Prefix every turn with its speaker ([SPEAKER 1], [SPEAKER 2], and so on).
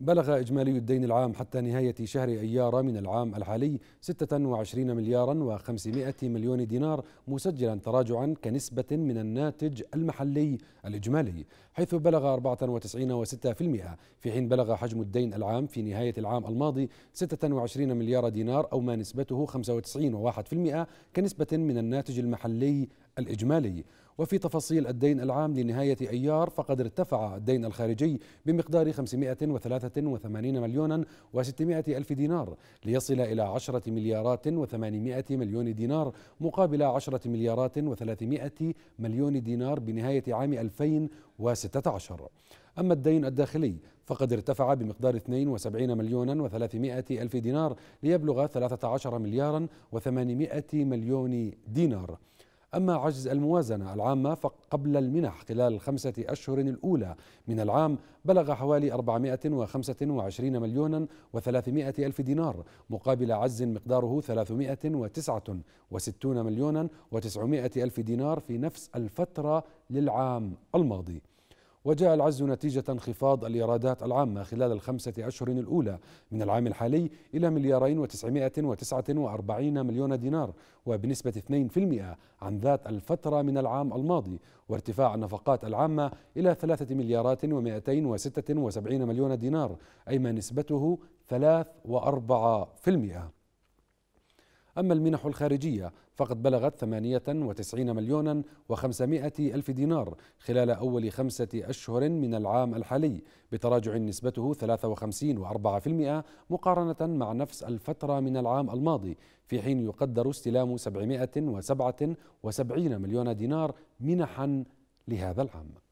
[SPEAKER 1] بلغ إجمالي الدين العام حتى نهاية شهر أيار من العام الحالي 26 مليارا و500 مليون دينار مسجلا تراجعا كنسبة من الناتج المحلي الإجمالي حيث بلغ 94.6% في حين بلغ حجم الدين العام في نهاية العام الماضي 26 مليار دينار أو ما نسبته 95.1% كنسبة من الناتج المحلي الإجمالي وفي تفاصيل الدين العام لنهاية أيار فقد ارتفع الدين الخارجي بمقدار 583 مليونا و600 ألف دينار ليصل إلى 10 مليارات و800 مليون دينار مقابل 10 مليارات و300 مليون دينار بنهاية عام 2016 أما الدين الداخلي فقد ارتفع بمقدار 72 مليونا و300 ألف دينار ليبلغ 13 مليارا و800 مليون دينار أما عجز الموازنة العامة فقبل المنح خلال الخمسة أشهر الأولى من العام بلغ حوالي 425 مليون و300 ألف دينار مقابل عجز مقداره 369 مليون و900 ألف دينار في نفس الفترة للعام الماضي وجاء العز نتيجة انخفاض الإيرادات العامة خلال الخمسة أشهر الأولى من العام الحالي إلى مليارين وتسعمائة وتسعة وأربعين مليون دينار وبنسبة 2% عن ذات الفترة من العام الماضي وارتفاع النفقات العامة إلى ثلاثة مليارات ومائتين وستة وسبعين مليون دينار أي ما نسبته ثلاث وأربعة في المئة أما المنح الخارجية فقد بلغت 98 مليون و500 ألف دينار خلال أول خمسة أشهر من العام الحالي بتراجع نسبته 53.4% مقارنة مع نفس الفترة من العام الماضي في حين يقدر استلام 777 مليون دينار منحا لهذا العام